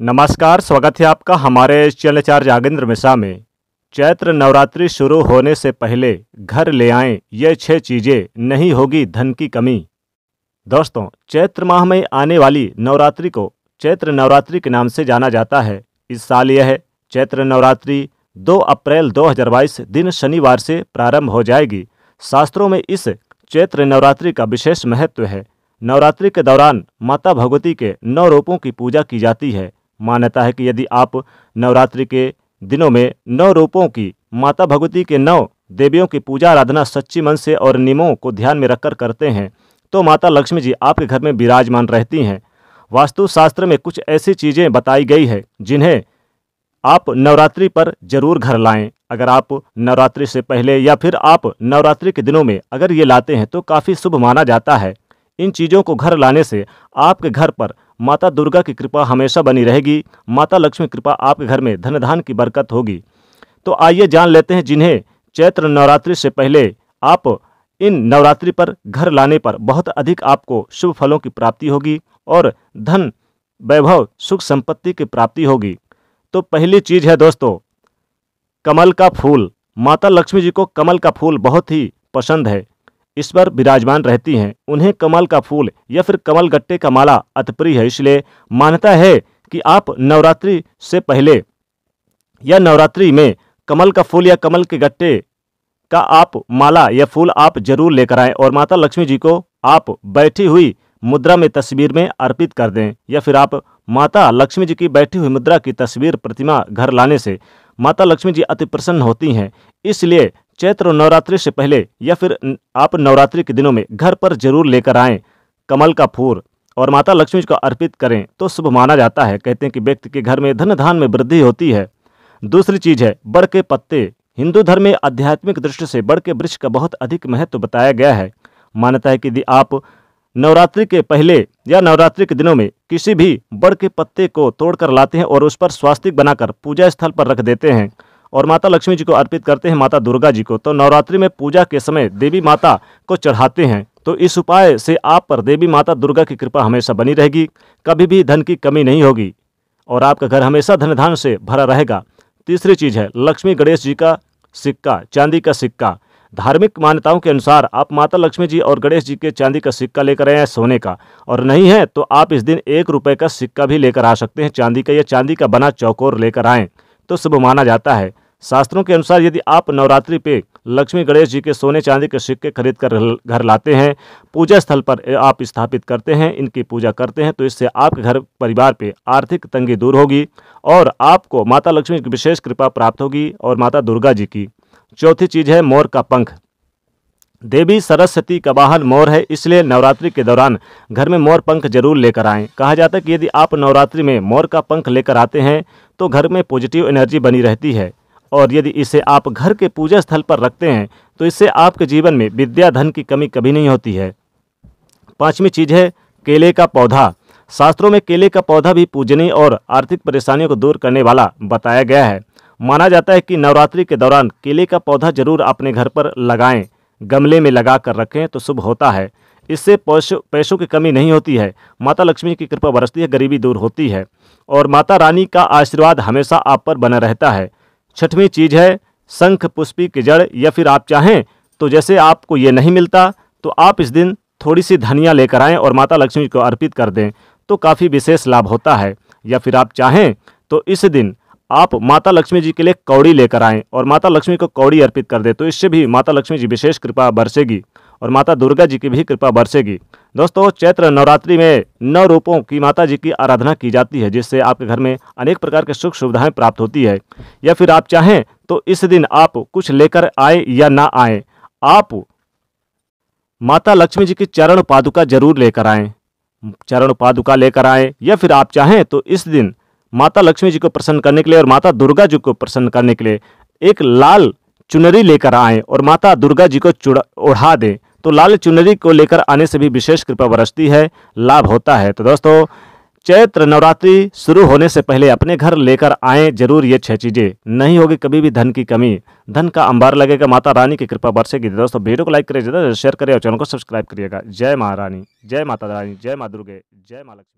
नमस्कार स्वागत है आपका हमारे चैनल चार जागेंद्र मिश्रा में चैत्र नवरात्रि शुरू होने से पहले घर ले आएं ये छह चीज़ें नहीं होगी धन की कमी दोस्तों चैत्र माह में आने वाली नवरात्रि को चैत्र नवरात्रि के नाम से जाना जाता है इस साल यह चैत्र नवरात्रि 2 अप्रैल 2022 दिन शनिवार से प्रारंभ हो जाएगी शास्त्रों में इस चैत्र नवरात्रि का विशेष महत्व है नवरात्रि के दौरान माता भगवती के नौ रूपों की पूजा की जाती है मान्यता है कि यदि आप नवरात्रि के दिनों में नौ रूपों की माता भगवती के नौ देवियों की पूजा आराधना सच्ची मन से और नियमों को ध्यान में रखकर करते हैं तो माता लक्ष्मी जी आपके घर में विराजमान रहती हैं वास्तुशास्त्र में कुछ ऐसी चीज़ें बताई गई है जिन्हें आप नवरात्रि पर जरूर घर लाएं अगर आप नवरात्रि से पहले या फिर आप नवरात्रि के दिनों में अगर ये लाते हैं तो काफ़ी शुभ माना जाता है इन चीज़ों को घर लाने से आपके घर पर माता दुर्गा की कृपा हमेशा बनी रहेगी माता लक्ष्मी कृपा आपके घर में धन धान की बरकत होगी तो आइए जान लेते हैं जिन्हें चैत्र नवरात्रि से पहले आप इन नवरात्रि पर घर लाने पर बहुत अधिक आपको शुभ फलों की प्राप्ति होगी और धन वैभव सुख संपत्ति की प्राप्ति होगी तो पहली चीज है दोस्तों कमल का फूल माता लक्ष्मी जी को कमल का फूल बहुत ही पसंद है इस पर विराजमान रहती हैं उन्हें कमल का फूल या फिर कमल गट्टे का माला अतप्रिय है इसलिए मान्यता है कि आप नवरात्रि से पहले या नवरात्रि में कमल का फूल या कमल के गट्टे का आप माला या फूल आप जरूर लेकर आएँ और माता लक्ष्मी जी को आप बैठी हुई मुद्रा में तस्वीर में अर्पित कर दें या फिर आप माता लक्ष्मी जी की बैठी हुई मुद्रा की तस्वीर प्रतिमा घर लाने से माता लक्ष्मी जी अति प्रसन्न होती हैं इसलिए चैत्र नवरात्रि से पहले या फिर आप नवरात्रि के दिनों में घर पर जरूर लेकर आएँ कमल का फूल और माता लक्ष्मी को अर्पित करें तो शुभ माना जाता है कहते हैं कि व्यक्ति के घर में धन धान में वृद्धि होती है दूसरी चीज है बड़ के पत्ते हिंदू धर्म में आध्यात्मिक दृष्टि से बड़ के वृक्ष का बहुत अधिक महत्व बताया गया है मान्यता है कि यदि आप नवरात्रि के पहले या नवरात्रि के दिनों में किसी भी बड़ के पत्ते को तोड़कर लाते हैं और उस पर स्वास्तिक बनाकर पूजा स्थल पर रख देते हैं और माता लक्ष्मी जी को अर्पित करते हैं माता दुर्गा जी को तो नवरात्रि में पूजा के समय देवी माता को चढ़ाते हैं तो इस उपाय से आप पर देवी माता दुर्गा की कृपा हमेशा बनी रहेगी कभी भी धन की कमी नहीं होगी और आपका घर हमेशा धन धान से भरा रहेगा तीसरी चीज़ है लक्ष्मी गणेश जी का सिक्का चांदी का सिक्का धार्मिक मान्यताओं के अनुसार आप माता लक्ष्मी जी और गणेश जी के चांदी का सिक्का लेकर आए हैं सोने का और नहीं है तो आप इस दिन एक रुपये का सिक्का भी लेकर आ सकते हैं चांदी का या चांदी का बना चौकोर लेकर आएँ तो शुभ माना जाता है शास्त्रों के अनुसार यदि आप नवरात्रि पे लक्ष्मी गणेश जी के सोने चांदी के सिक्के खरीद कर घर लाते हैं पूजा स्थल पर आप स्थापित करते हैं इनकी पूजा करते हैं तो इससे आपके घर परिवार पे आर्थिक तंगी दूर होगी और आपको माता लक्ष्मी की विशेष कृपा प्राप्त होगी और माता दुर्गा जी की चौथी चीज़ है मोर का पंख देवी सरस्वती का वाहन मोर है इसलिए नवरात्रि के दौरान घर में मोर पंख जरूर लेकर आएं कहा जाता है कि यदि आप नवरात्रि में मोर का पंख लेकर आते हैं तो घर में पॉजिटिव एनर्जी बनी रहती है और यदि इसे आप घर के पूजा स्थल पर रखते हैं तो इससे आपके जीवन में विद्या धन की कमी कभी नहीं होती है पाँचवीं चीज़ है केले का पौधा शास्त्रों में केले का पौधा भी पूजनीय और आर्थिक परेशानियों को दूर करने वाला बताया गया है माना जाता है कि नवरात्रि के दौरान केले का पौधा जरूर अपने घर पर लगाएं गमले में लगा कर रखें तो शुभ होता है इससे पैसों पैसों की कमी नहीं होती है माता लक्ष्मी की कृपा बरसती है गरीबी दूर होती है और माता रानी का आशीर्वाद हमेशा आप पर बना रहता है छठवीं चीज़ है शंख पुष्पी की जड़ या फिर आप चाहें तो जैसे आपको ये नहीं मिलता तो आप इस दिन थोड़ी सी धनिया लेकर आएँ और माता लक्ष्मी को अर्पित कर दें तो काफ़ी विशेष लाभ होता है या फिर आप चाहें तो इस दिन आप माता लक्ष्मी जी के लिए कौड़ी लेकर आएँ और माता लक्ष्मी को कौड़ी अर्पित कर दें तो इससे भी माता लक्ष्मी जी विशेष कृपा बरसेगी और माता दुर्गा जी की भी कृपा बरसेगी दोस्तों चैत्र नवरात्रि में नौ रूपों की माता जी की आराधना की जाती है जिससे आपके घर में अनेक प्रकार के सुख सुविधाएं प्राप्त होती है या फिर आप चाहें तो इस दिन आप कुछ लेकर आए या ना आए आप माता लक्ष्मी जी की चरण पादुका जरूर लेकर आएँ चरण पादुका लेकर आएँ या फिर आप चाहें तो इस दिन माता लक्ष्मी जी को प्रसन्न करने के लिए और माता दुर्गा जी को प्रसन्न करने के लिए एक लाल चुनरी लेकर आए और माता दुर्गा जी को ओढ़ा दें तो लाल चुनरी को लेकर आने से भी विशेष कृपा बरसती है लाभ होता है तो दोस्तों चैत्र नवरात्रि शुरू होने से पहले अपने घर लेकर आए जरूर ये छह चीज़ें नहीं होगी कभी भी धन की कमी धन का अंबार लगेगा माता रानी की कृपा बरसेगी तो दोस्तों वीडियो को लाइक करिए ज़्यादा शेयर करिए और चैनल को सब्सक्राइब करिएगा जय महारानी जय माता रानी जय माँ दुर्गे जय माँ लक्ष्मी